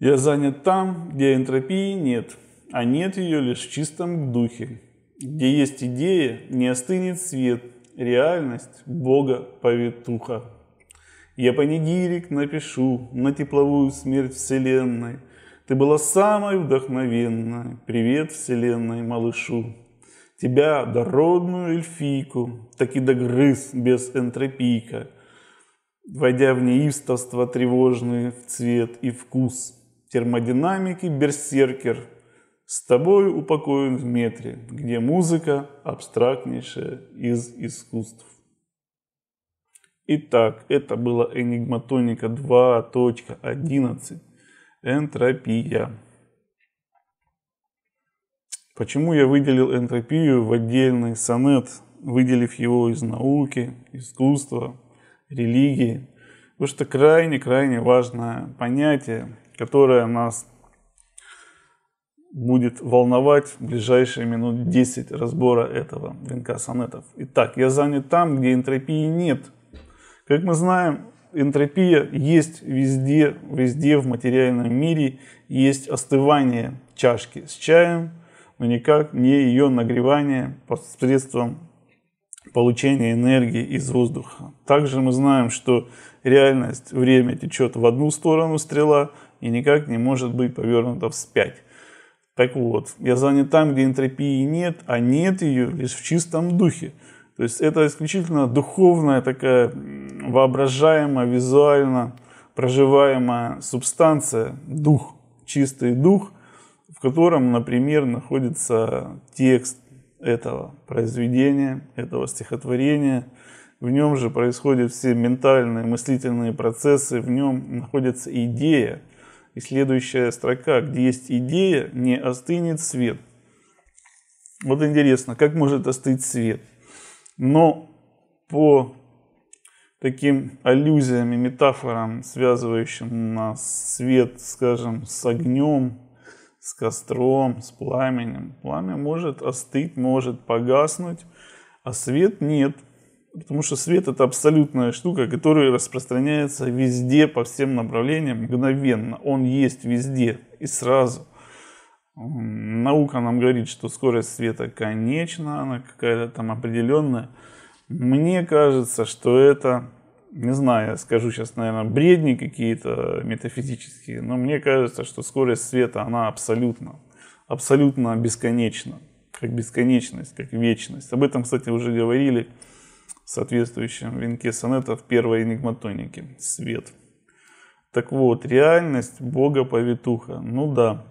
Я занят там, где энтропии нет, а нет ее лишь в чистом духе. Где есть идея, не остынет свет, реальность – Бога повитуха. Я панигирик напишу на тепловую смерть вселенной. Ты была самой вдохновенной. Привет вселенной, малышу. Тебя, дородную эльфийку, так и догрыз без энтропийка, Войдя в неистовство тревожный в цвет и вкус – термодинамики берсеркер, с тобой упокоен в метре, где музыка абстрактнейшая из искусств. Итак, это была Энигматоника 2.11. Энтропия. Почему я выделил энтропию в отдельный сонет, выделив его из науки, искусства, религии? Потому что крайне-крайне важное понятие, которая нас будет волновать в ближайшие минут 10 разбора этого венка сонетов. Итак, я занят там, где энтропии нет. Как мы знаем, энтропия есть везде, везде в материальном мире. Есть остывание чашки с чаем, но никак не ее нагревание посредством получения энергии из воздуха. Также мы знаем, что реальность, время течет в одну сторону стрела – и никак не может быть повернута вспять. Так вот, я занят там, где энтропии нет, а нет ее лишь в чистом духе. То есть это исключительно духовная такая воображаемая, визуально проживаемая субстанция, дух, чистый дух, в котором, например, находится текст этого произведения, этого стихотворения. В нем же происходят все ментальные, мыслительные процессы, в нем находится идея – и следующая строка, где есть идея, не остынет свет. Вот интересно, как может остыть свет? Но по таким аллюзиям и метафорам, связывающим нас свет, скажем, с огнем, с костром, с пламенем. Пламя может остыть, может погаснуть, а свет нет – Потому что свет это абсолютная штука, которая распространяется везде, по всем направлениям, мгновенно. Он есть везде и сразу. Наука нам говорит, что скорость света конечна, она какая-то там определенная. Мне кажется, что это, не знаю, я скажу сейчас, наверное, бредни какие-то метафизические, но мне кажется, что скорость света, она абсолютно, абсолютно бесконечна, как бесконечность, как вечность. Об этом, кстати, уже говорили соответствующем венке сонета в первой энигматонике. Свет. Так вот, реальность Бога повитуха. Ну да,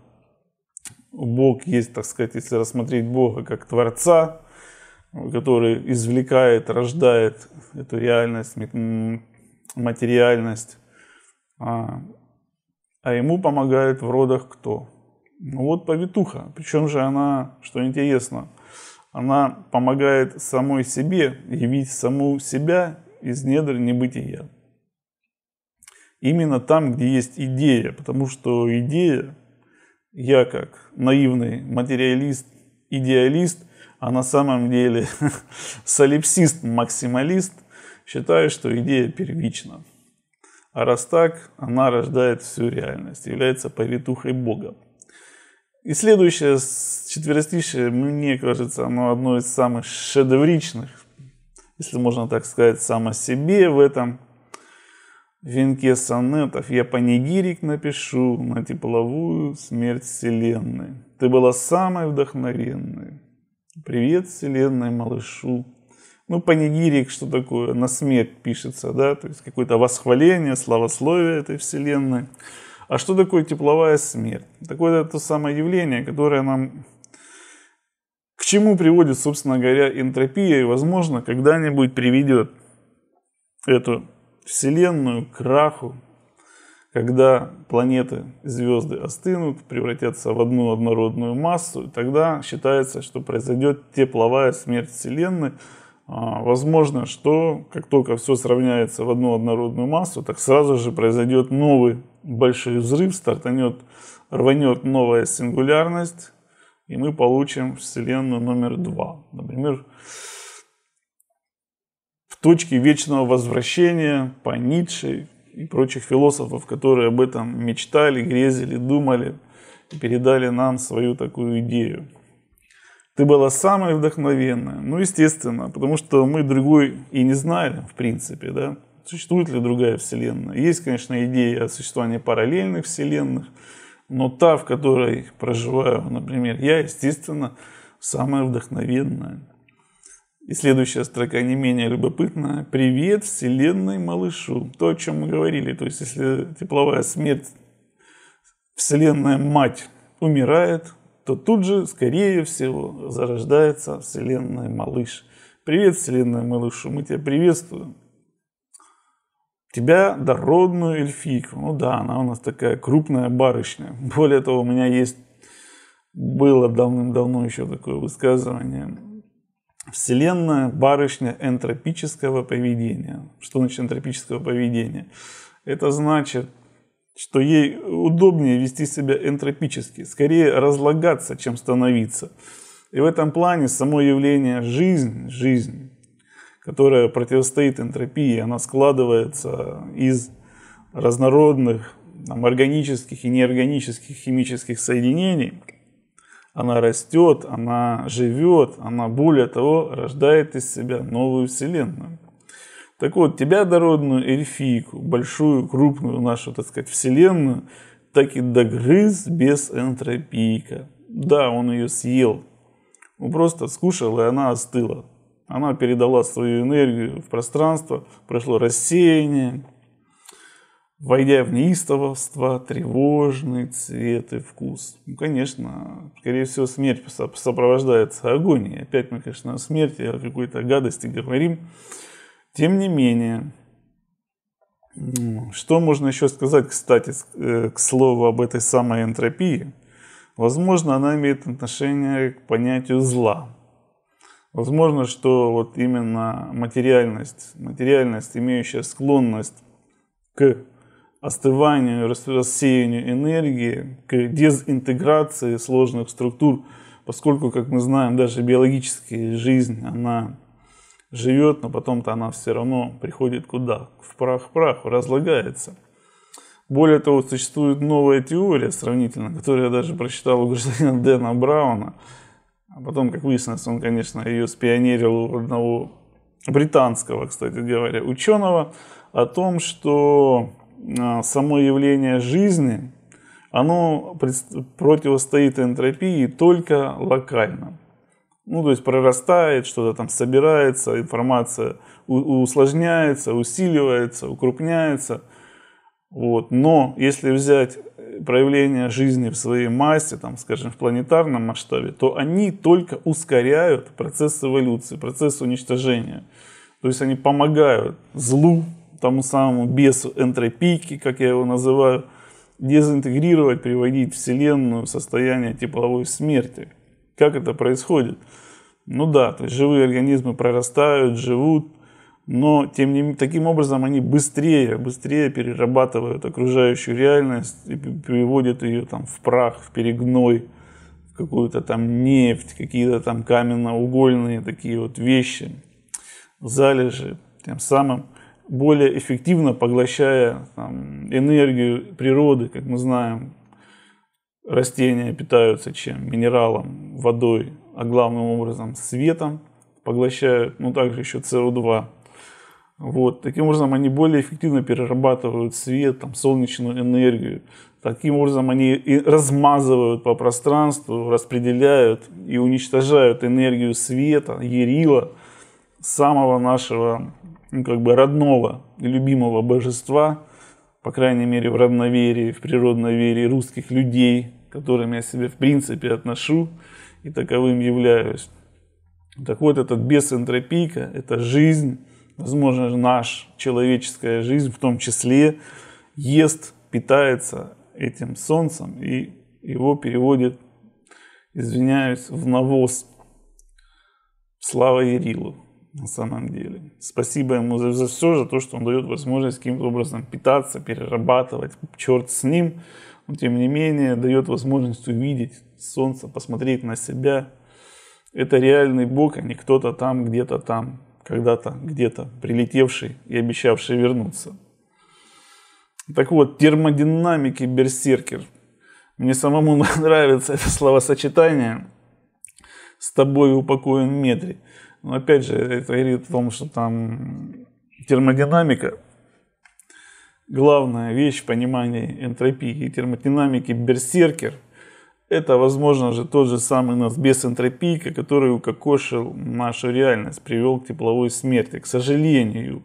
Бог есть, так сказать, если рассмотреть Бога как Творца, который извлекает, рождает эту реальность, материальность. А, а ему помогает в родах кто? Ну вот повитуха. Причем же она, что интересно, она помогает самой себе явить саму себя из недр небытия. Именно там, где есть идея, потому что идея, я как наивный материалист, идеалист, а на самом деле солипсист, максималист, считаю, что идея первична. А раз так, она рождает всю реальность, является повитухой Бога. И следующее четверостишее, мне кажется, оно одно из самых шедевричных, если можно так сказать, само себе в этом венке сонетов. Я панигирик напишу на тепловую смерть вселенной. Ты была самой вдохновенной. Привет вселенной, малышу. Ну, панигирик, что такое? На смерть пишется, да? То есть какое-то восхваление, славословие этой вселенной. А что такое тепловая смерть? Такое это то самое явление, которое нам... К чему приводит, собственно говоря, энтропия и, возможно, когда-нибудь приведет эту Вселенную к краху, когда планеты, звезды остынут, превратятся в одну однородную массу, и тогда считается, что произойдет тепловая смерть Вселенной, а, возможно, что как только все сравняется в одну однородную массу, так сразу же произойдет новый большой взрыв, стартанет, рванет новая сингулярность, и мы получим Вселенную номер два. Например, в точке вечного возвращения по Ницше и прочих философов, которые об этом мечтали, грезили, думали и передали нам свою такую идею. Ты была самая вдохновенная. Ну, естественно, потому что мы другой и не знали, в принципе, да. Существует ли другая вселенная? Есть, конечно, идея о существовании параллельных вселенных, но та, в которой проживаю, например, я, естественно, самая вдохновенная. И следующая строка не менее любопытная. «Привет, Вселенной малышу». То, о чем мы говорили. То есть, если тепловая смерть, Вселенная мать умирает, то тут же, скорее всего, зарождается Вселенная Малыш. Привет, Вселенная Малышу, мы тебя приветствуем. Тебя дородную эльфийку. Ну да, она у нас такая крупная, барышня. Более того, у меня есть, было давным-давно еще такое высказывание. Вселенная барышня энтропического поведения. Что значит энтропического поведения? Это значит, что ей удобнее вести себя энтропически, скорее разлагаться, чем становиться. И в этом плане само явление жизнь, жизнь, которая противостоит энтропии, она складывается из разнородных там, органических и неорганических химических соединений. Она растет, она живет, она более того рождает из себя новую Вселенную. Так вот, тебя, дородную эльфийку, большую, крупную нашу, так сказать, вселенную, так и догрыз без энтропийка. Да, он ее съел. Он ну, просто скушал, и она остыла. Она передала свою энергию в пространство, прошло рассеяние, войдя в неистовство, тревожный цвет и вкус. Ну, конечно, скорее всего, смерть сопровождается агонией. Опять мы, конечно, о смерти, о какой-то гадости говорим. Тем не менее, что можно еще сказать, кстати, э, к слову об этой самой энтропии? Возможно, она имеет отношение к понятию зла. Возможно, что вот именно материальность, материальность, имеющая склонность к остыванию, рассеянию энергии, к дезинтеграции сложных структур, поскольку, как мы знаем, даже биологическая жизнь, она живет, но потом-то она все равно приходит куда? В прах праху, разлагается. Более того, существует новая теория сравнительно, которую я даже прочитал у гражданина Дэна Брауна. А потом, как выяснилось, он, конечно, ее спионерил у одного британского, кстати говоря, ученого о том, что а, само явление жизни, оно противостоит энтропии только локально. Ну, то есть прорастает, что-то там собирается, информация усложняется, усиливается, укрупняется. Вот. Но если взять э, проявления жизни в своей массе, там, скажем, в планетарном масштабе, то они только ускоряют процесс эволюции, процесс уничтожения. То есть они помогают злу, тому самому бесу энтропийки, как я его называю, дезинтегрировать, приводить Вселенную в состояние тепловой смерти как это происходит? Ну да, то есть живые организмы прорастают, живут, но тем не менее, таким образом они быстрее, быстрее перерабатывают окружающую реальность и приводят ее там в прах, в перегной, в какую-то там нефть, какие-то там каменноугольные такие вот вещи, залежи, тем самым более эффективно поглощая там, энергию природы, как мы знаем, Растения питаются чем? Минералом, водой, а главным образом светом. Поглощают, ну также еще СО2. Вот. Таким образом, они более эффективно перерабатывают свет, там, солнечную энергию. Таким образом, они и размазывают по пространству, распределяют и уничтожают энергию света, ярила, самого нашего ну, как бы родного и любимого божества, по крайней мере, в равноверии, в природной вере русских людей, к которым я себя в принципе отношу и таковым являюсь. Так вот, этот бес энтропийка – это жизнь, возможно, наш человеческая жизнь в том числе, ест, питается этим солнцем и его переводит, извиняюсь, в навоз. Слава Ярилу на самом деле. Спасибо ему за, за все, за то, что он дает возможность каким-то образом питаться, перерабатывать. Черт с ним, но тем не менее дает возможность увидеть солнце, посмотреть на себя. Это реальный Бог, а не кто-то там, где-то там, когда-то, где-то прилетевший и обещавший вернуться. Так вот, термодинамики берсеркер. Мне самому нравится это словосочетание. С тобой упокоен метри. Но опять же, это говорит о том, что там термодинамика главная вещь в понимании энтропии и термодинамики берсеркер – это, возможно же, тот же самый нас без энтропии, который укокошил нашу реальность, привел к тепловой смерти, к сожалению.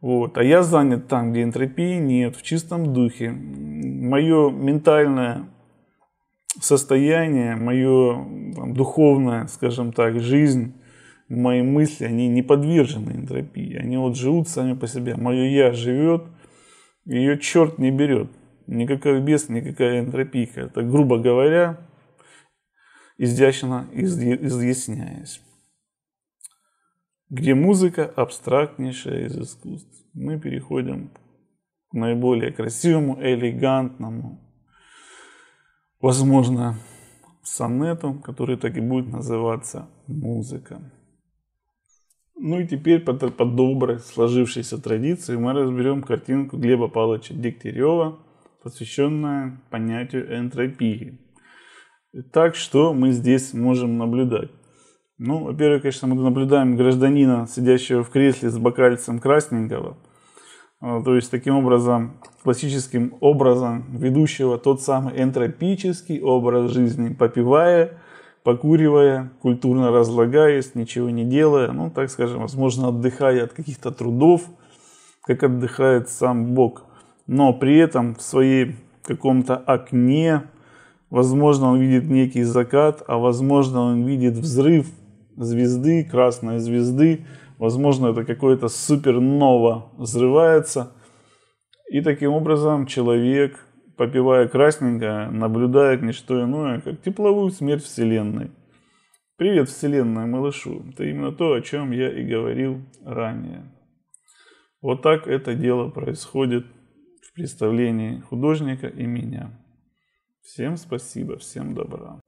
Вот. А я занят там, где энтропии нет, в чистом духе. Мое ментальное состояние, мое там, духовное, скажем так, жизнь, мои мысли, они не подвержены энтропии. Они вот живут сами по себе. Мое я живет – ее черт не берет. Никакой бес, никакая энтропийка. Это, грубо говоря, изящно изъясняясь. Где музыка абстрактнейшая из искусств. Мы переходим к наиболее красивому, элегантному, возможно, сонету, который так и будет называться «Музыка». Ну и теперь под под доброй сложившейся традиции мы разберем картинку Глеба Павловича Дегтярева, посвященную понятию энтропии. Так что мы здесь можем наблюдать? Ну, во-первых, конечно, мы наблюдаем гражданина, сидящего в кресле с бокальцем красненького. А, то есть, таким образом, классическим образом ведущего тот самый энтропический образ жизни, попивая покуривая, культурно разлагаясь, ничего не делая, ну, так скажем, возможно, отдыхая от каких-то трудов, как отдыхает сам Бог. Но при этом в своей каком-то окне, возможно, он видит некий закат, а возможно, он видит взрыв звезды, красной звезды, возможно, это какое-то супернова взрывается. И таким образом человек попивая красненько, наблюдает не что иное, как тепловую смерть Вселенной. Привет, Вселенная, малышу. Это именно то, о чем я и говорил ранее. Вот так это дело происходит в представлении художника и меня. Всем спасибо, всем добра.